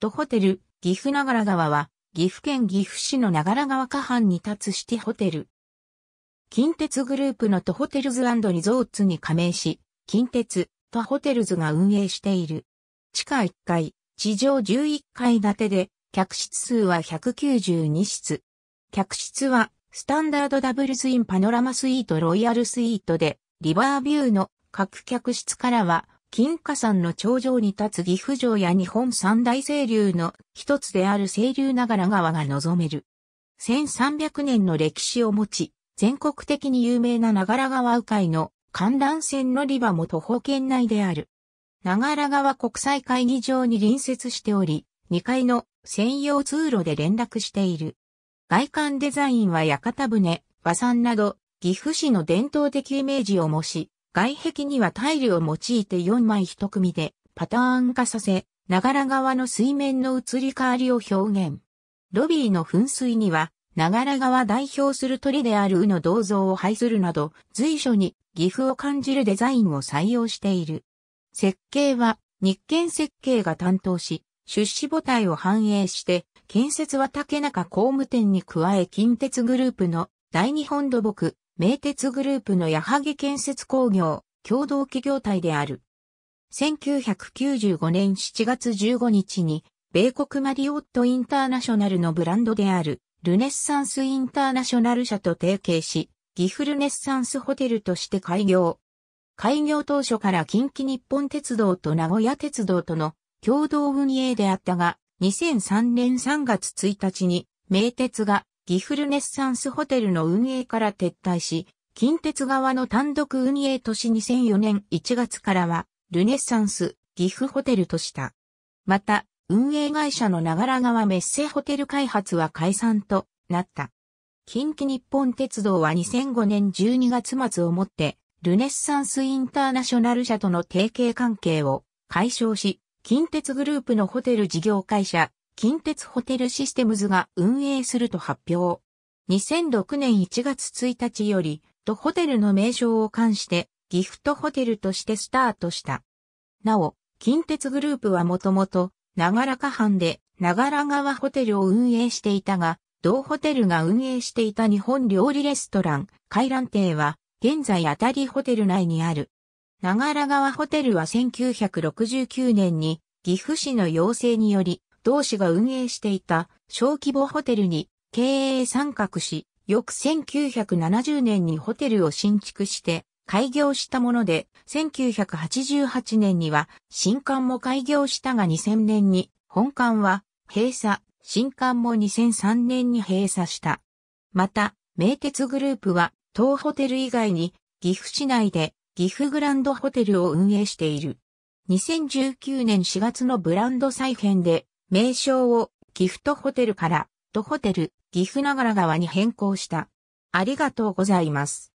ドホテル、岐阜長良川は、岐阜県岐阜市の長良川河畔に立つシティホテル。近鉄グループの都ホテルズリゾーツに加盟し、近鉄、都ホテルズが運営している。地下1階、地上11階建てで、客室数は192室。客室は、スタンダードダブルスインパノラマスイートロイヤルスイートで、リバービューの各客室からは、金華山の頂上に立つ岐阜城や日本三大清流の一つである清流長良川が望める。1300年の歴史を持ち、全国的に有名な長良川鵜飼の観覧船乗り場も徒歩圏内である。長良川国際会議場に隣接しており、2階の専用通路で連絡している。外観デザインは屋形船、和山など、岐阜市の伝統的イメージを模し、外壁にはタイルを用いて4枚一組でパターン化させ、長良川の水面の移り変わりを表現。ロビーの噴水には、長良川代表する鳥である宇の銅像を配するなど、随所に岐阜を感じるデザインを採用している。設計は、日建設計が担当し、出資母体を反映して、建設は竹中工務店に加え近鉄グループの大日本土木、名鉄グループの矢作建設工業、共同企業体である。1995年7月15日に、米国マリオットインターナショナルのブランドである、ルネッサンスインターナショナル社と提携し、ギフルネッサンスホテルとして開業。開業当初から近畿日本鉄道と名古屋鉄道との共同運営であったが、2003年3月1日に、名鉄がギフルネッサンスホテルの運営から撤退し、近鉄側の単独運営都市2004年1月からは、ルネッサンスギフホテルとした。また、運営会社の長良川メッセホテル開発は解散となった。近畿日本鉄道は2005年12月末をもって、ルネッサンスインターナショナル社との提携関係を解消し、近鉄グループのホテル事業会社、近鉄ホテルシステムズが運営すると発表。2006年1月1日より、とホテルの名称を冠して、ギフトホテルとしてスタートした。なお、近鉄グループはもともと、長良河藩で、長良川ホテルを運営していたが、同ホテルが運営していた日本料理レストラン、海乱亭は、現在あたりホテル内にある。長良川ホテルは1969年に、岐阜市の要請により、同氏が運営していた小規模ホテルに経営参画し、翌1970年にホテルを新築して開業したもので、1988年には新館も開業したが2000年に本館は閉鎖、新館も2003年に閉鎖した。また、名鉄グループは当ホテル以外に岐阜市内で岐阜グランドホテルを運営している。2019年4月のブランド再編で名称をギフトホテルから、とホテル、岐阜長良川に変更した。ありがとうございます。